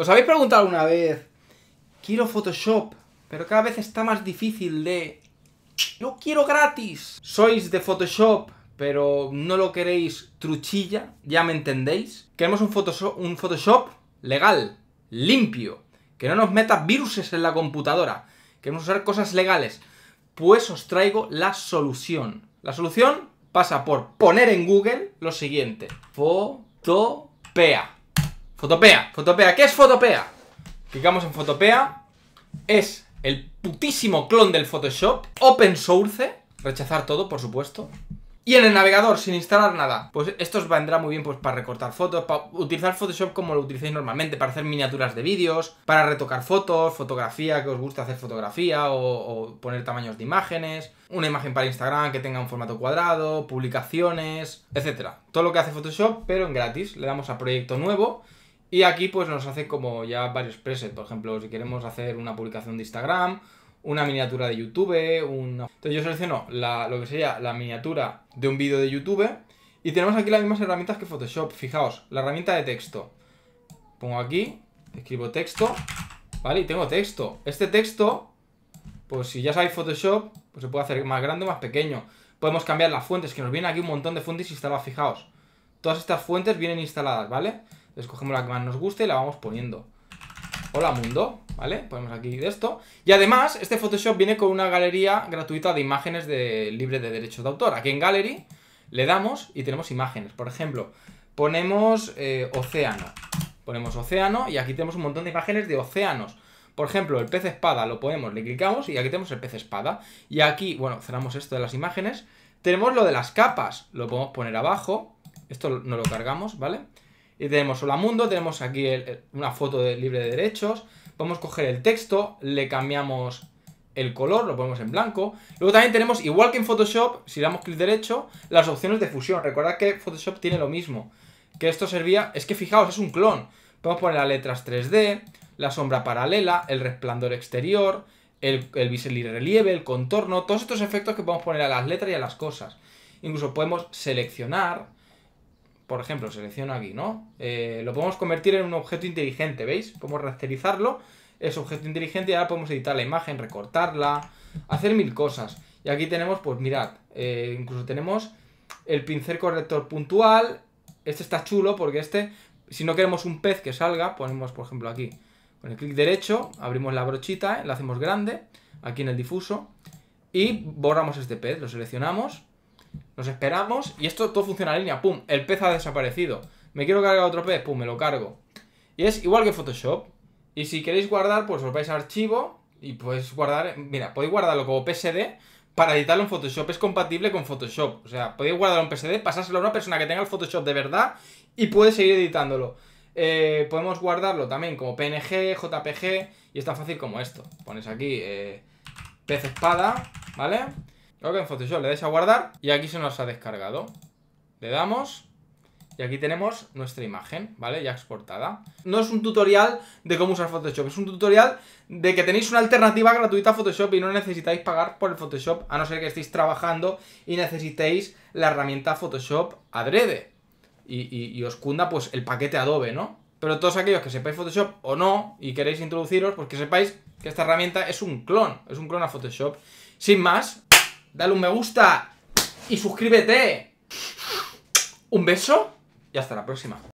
¿Os habéis preguntado una vez? Quiero Photoshop, pero cada vez está más difícil de... ¡Lo quiero gratis! ¿Sois de Photoshop, pero no lo queréis truchilla? ¿Ya me entendéis? Queremos un Photoshop, legal, limpio, que no nos meta viruses en la computadora. Queremos usar cosas legales. Pues os traigo la solución. La solución pasa por poner en Google lo siguiente. Fotopea. Fotopea, Fotopea, ¿qué es Fotopea? Clicamos en Fotopea, es el putísimo clon del Photoshop, open source, rechazar todo, por supuesto. Y en el navegador, sin instalar nada. Pues esto os vendrá muy bien pues para recortar fotos, para utilizar Photoshop como lo utilizáis normalmente, para hacer miniaturas de vídeos, para retocar fotos, fotografía, que os gusta hacer fotografía o, o poner tamaños de imágenes, una imagen para Instagram que tenga un formato cuadrado, publicaciones, etcétera. Todo lo que hace Photoshop, pero en gratis. Le damos a proyecto nuevo y aquí pues nos hace como ya varios presets, por ejemplo, si queremos hacer una publicación de Instagram, una miniatura de YouTube, una... Entonces yo selecciono lo que sería la miniatura de un vídeo de YouTube y tenemos aquí las mismas herramientas que Photoshop. Fijaos, la herramienta de texto. Pongo aquí, escribo texto, ¿vale? Y tengo texto. Este texto, pues si ya sabéis Photoshop, pues se puede hacer más grande o más pequeño. Podemos cambiar las fuentes, que nos vienen aquí un montón de fuentes instaladas, fijaos. Todas estas fuentes vienen instaladas, ¿vale? escogemos la que más nos guste y la vamos poniendo. Hola mundo, ¿vale? Ponemos aquí de esto. Y además, este Photoshop viene con una galería gratuita de imágenes de, libre de derechos de autor. Aquí en Gallery le damos y tenemos imágenes. Por ejemplo, ponemos eh, océano. Ponemos océano y aquí tenemos un montón de imágenes de océanos. Por ejemplo, el pez espada lo ponemos, le clicamos y aquí tenemos el pez espada. Y aquí, bueno, cerramos esto de las imágenes. Tenemos lo de las capas, lo podemos poner abajo. Esto no lo cargamos, ¿vale? vale y tenemos Mundo, tenemos aquí una foto de libre de derechos. Podemos coger el texto, le cambiamos el color, lo ponemos en blanco. Luego también tenemos, igual que en Photoshop, si damos clic derecho, las opciones de fusión. Recordad que Photoshop tiene lo mismo. Que esto servía, es que fijaos, es un clon. Podemos poner las letras 3D, la sombra paralela, el resplandor exterior, el, el relieve, el contorno, todos estos efectos que podemos poner a las letras y a las cosas. Incluso podemos seleccionar, por ejemplo, selecciono aquí, ¿no? Eh, lo podemos convertir en un objeto inteligente, ¿veis? Podemos rasterizarlo, es objeto inteligente y ahora podemos editar la imagen, recortarla, hacer mil cosas. Y aquí tenemos, pues mirad, eh, incluso tenemos el pincel corrector puntual. Este está chulo porque este, si no queremos un pez que salga, ponemos, por ejemplo, aquí con el clic derecho, abrimos la brochita, la hacemos grande, aquí en el difuso, y borramos este pez, lo seleccionamos, nos esperamos y esto todo funciona en línea. Pum, el pez ha desaparecido. Me quiero cargar otro pez, pum, me lo cargo. Y es igual que Photoshop. Y si queréis guardar, pues os vais a archivo y podéis guardar... Mira, podéis guardarlo como PSD para editarlo en Photoshop. Es compatible con Photoshop. O sea, podéis guardarlo en PSD, pasárselo a una persona que tenga el Photoshop de verdad y puede seguir editándolo. Eh, podemos guardarlo también como PNG, JPG y es tan fácil como esto. Pones aquí eh, pez espada, ¿vale? Ok, en Photoshop le dais a guardar y aquí se nos ha descargado. Le damos y aquí tenemos nuestra imagen, ¿vale? Ya exportada. No es un tutorial de cómo usar Photoshop, es un tutorial de que tenéis una alternativa gratuita a Photoshop y no necesitáis pagar por el Photoshop a no ser que estéis trabajando y necesitéis la herramienta Photoshop adrede. Y, os cunda pues el paquete Adobe, ¿no? Pero todos aquellos que sepáis Photoshop o no y queréis introduciros, pues que sepáis que esta herramienta es un clon, es un clon a Photoshop. Sin más, dale un me gusta y suscríbete. Un beso y hasta la próxima.